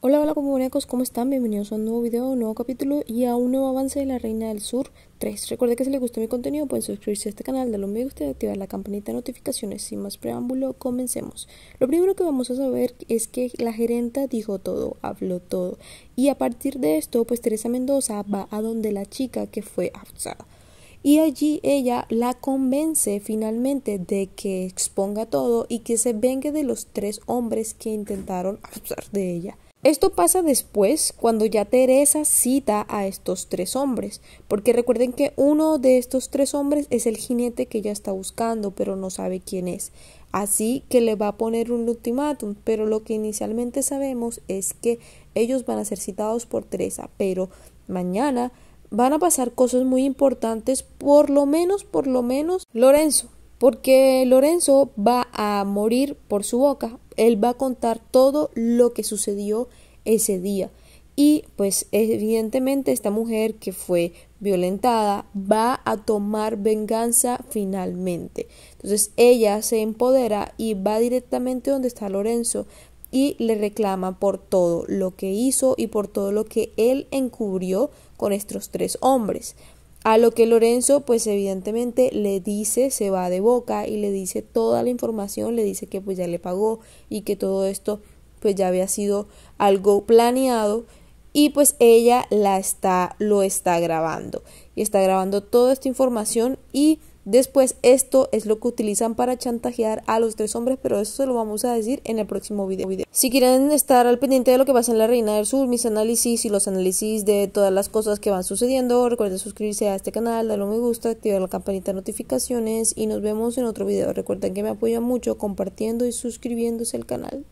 Hola, hola comunecos, ¿cómo están? Bienvenidos a un nuevo video, un nuevo capítulo y a un nuevo avance de La Reina del Sur 3. Recuerden que si les gustó mi contenido pueden suscribirse a este canal, darle un me gusta y activar la campanita de notificaciones. Sin más preámbulo, comencemos. Lo primero que vamos a saber es que la gerenta dijo todo, habló todo. Y a partir de esto, pues Teresa Mendoza va a donde la chica que fue abusada y allí ella la convence finalmente de que exponga todo y que se vengue de los tres hombres que intentaron abusar de ella. Esto pasa después cuando ya Teresa cita a estos tres hombres, porque recuerden que uno de estos tres hombres es el jinete que ella está buscando, pero no sabe quién es. Así que le va a poner un ultimátum, pero lo que inicialmente sabemos es que ellos van a ser citados por Teresa, pero mañana van a pasar cosas muy importantes, por lo menos, por lo menos, Lorenzo, porque Lorenzo va a morir por su boca, él va a contar todo lo que sucedió ese día. Y pues evidentemente esta mujer que fue violentada va a tomar venganza finalmente. Entonces ella se empodera y va directamente donde está Lorenzo y le reclama por todo lo que hizo y por todo lo que él encubrió con estos tres hombres. A lo que Lorenzo, pues evidentemente le dice, se va de boca y le dice toda la información, le dice que pues ya le pagó y que todo esto pues ya había sido algo planeado y pues ella la está lo está grabando y está grabando toda esta información y Después, esto es lo que utilizan para chantajear a los tres hombres, pero eso se lo vamos a decir en el próximo video. Si quieren estar al pendiente de lo que pasa en la Reina del Sur, mis análisis y los análisis de todas las cosas que van sucediendo, recuerden suscribirse a este canal, darle un me gusta, activar la campanita de notificaciones y nos vemos en otro video. Recuerden que me apoyan mucho compartiendo y suscribiéndose al canal.